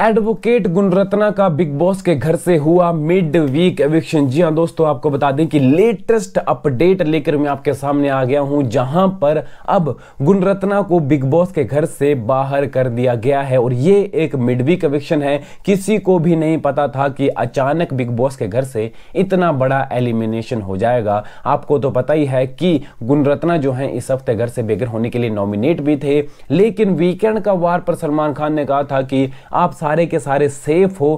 advocate गुणरत्ना का big boss के घर से हुआ मिड वीक एविक्शन जी हाँ दोस्तों आपको बता दें कि लेटेस्ट अपडेट लेकर मैं आपके सामने आ गया हूं जहां पर अब गुणरत्ना को बिग बॉस के घर से बाहर कर दिया गया है और ये एक मिड वीक एविक्शन है किसी को भी नहीं पता था कि अचानक बिग बॉस के घर से इतना बड़ा एलिमिनेशन हो जाएगा आपको तो पता ही है कि गुणरत्ना जो है इस हफ्ते घर से बेघर होने के लिए नॉमिनेट भी थे लेकिन वीकेंड का वार पर सलमान खान ने कहा था कि आप सारे के सारे सेफ हो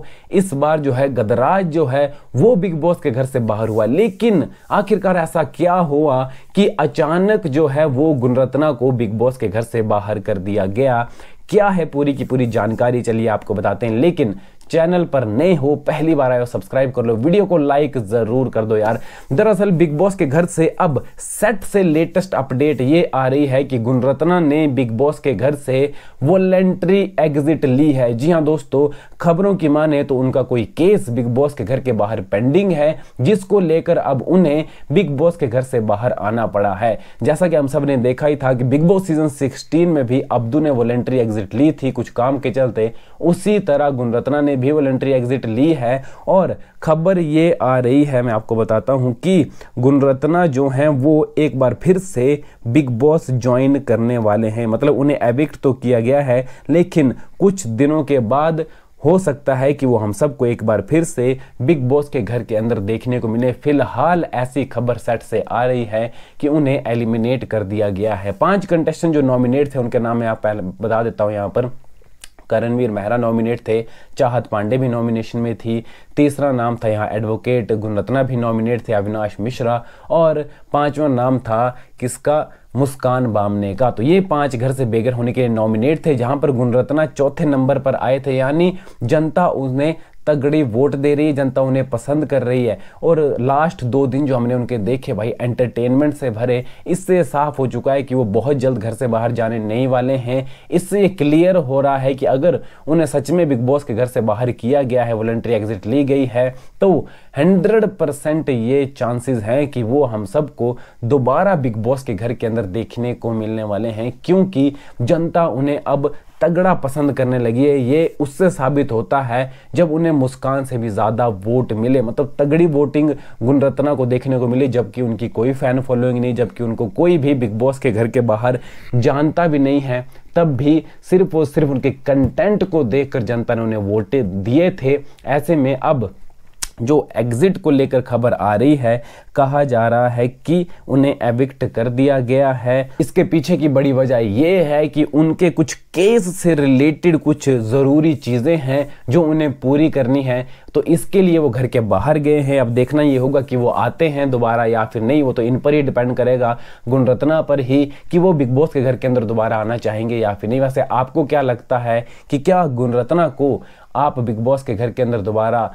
इस बार जो है गदराज जो है वो बिग बॉस के घर से बाहर हुआ लेकिन आखिरकार ऐसा क्या हुआ कि अचानक जो है वो गुणरत्ना को बिग बॉस के घर से बाहर कर दिया गया क्या है पूरी की पूरी जानकारी चलिए आपको बताते हैं लेकिन चैनल पर नए हो पहली बार आए सब्सक्राइब कर लो वीडियो को लाइक जरूर कर दो यार दरअसल बिग बॉस के घर से अब सेट से लेटेस्ट अपडेट ये आ रही है कि गुणरत्ना ने बिग बॉस के घर से वॉलेंट्री एग्जिट ली है जी हाँ दोस्तों खबरों की माने तो उनका कोई केस बिग बॉस के घर के बाहर पेंडिंग है जिसको लेकर अब उन्हें बिग बॉस के घर से बाहर आना पड़ा है जैसा कि हम सब ने देखा ही था कि बिग बॉस सीजन सिक्सटीन में भी अब्दू ने वॉलेंट्री एग्जिट एग्ज़िट ली थी कुछ काम के चलते उसी तरह गुणरत्ना ने भी वॉलेंट्री एग्ज़िट ली है और खबर ये आ रही है मैं आपको बताता हूँ कि गुणरत्ना जो हैं वो एक बार फिर से बिग बॉस ज्वाइन करने वाले हैं मतलब उन्हें एविक्ट तो किया गया है लेकिन कुछ दिनों के बाद हो सकता है कि वो हम सबको एक बार फिर से बिग बॉस के घर के अंदर देखने को मिले फिलहाल ऐसी खबर सेट से आ रही है कि उन्हें एलिमिनेट कर दिया गया है पांच कंटेस्टेंट जो नॉमिनेट थे उनके नाम मैं आप पहले बता देता हूँ यहाँ पर करणवीर मेहरा नॉमिनेट थे चाहत पांडे भी नॉमिनेशन में थी तीसरा नाम था यहाँ एडवोकेट गुणरत्ना भी नॉमिनेट थे अविनाश मिश्रा और पांचवा नाम था किसका मुस्कान बामने का तो ये पांच घर से बेघर होने के लिए नॉमिनेट थे जहां पर गुणरत्ना चौथे नंबर पर आए थे यानी जनता उन्हें तगड़ी वोट दे रही है जनता उन्हें पसंद कर रही है और लास्ट दो दिन जो हमने उनके देखे भाई एंटरटेनमेंट से भरे इससे साफ हो चुका है कि वो बहुत जल्द घर से बाहर जाने नहीं वाले हैं इससे ये क्लियर हो रहा है कि अगर उन्हें सच में बिग बॉस के घर से बाहर किया गया है वॉलेंट्री एग्जिट ली गई है तो हंड्रेड परसेंट ये चांसेस हैं कि वो हम सबको दोबारा बिग बॉस के घर के अंदर देखने को मिलने वाले हैं क्योंकि जनता उन्हें अब तगड़ा पसंद करने लगी है ये उससे साबित होता है जब उन्हें मुस्कान से भी ज़्यादा वोट मिले मतलब तगड़ी वोटिंग गुणरत्ना को देखने को मिली जबकि उनकी कोई फ़ैन फॉलोइंग नहीं जबकि उनको कोई भी बिग बॉस के घर के बाहर जानता भी नहीं है तब भी सिर्फ और सिर्फ उनके कंटेंट को देखकर जनता ने उन्हें वोटें दिए थे ऐसे में अब जो एग्ज़िट को लेकर खबर आ रही है कहा जा रहा है कि उन्हें एविक्ट कर दिया गया है इसके पीछे की बड़ी वजह यह है कि उनके कुछ केस से रिलेटेड कुछ ज़रूरी चीज़ें हैं जो उन्हें पूरी करनी है तो इसके लिए वो घर के बाहर गए हैं अब देखना ये होगा कि वो आते हैं दोबारा या फिर नहीं वो तो इन पर ही डिपेंड करेगा गुणरत्ना पर ही कि वो बिग बॉस के घर के अंदर दोबारा आना चाहेंगे या फिर नहीं वैसे आपको क्या लगता है कि क्या गुणरत्ना को आप बिग बॉस के घर के अंदर दोबारा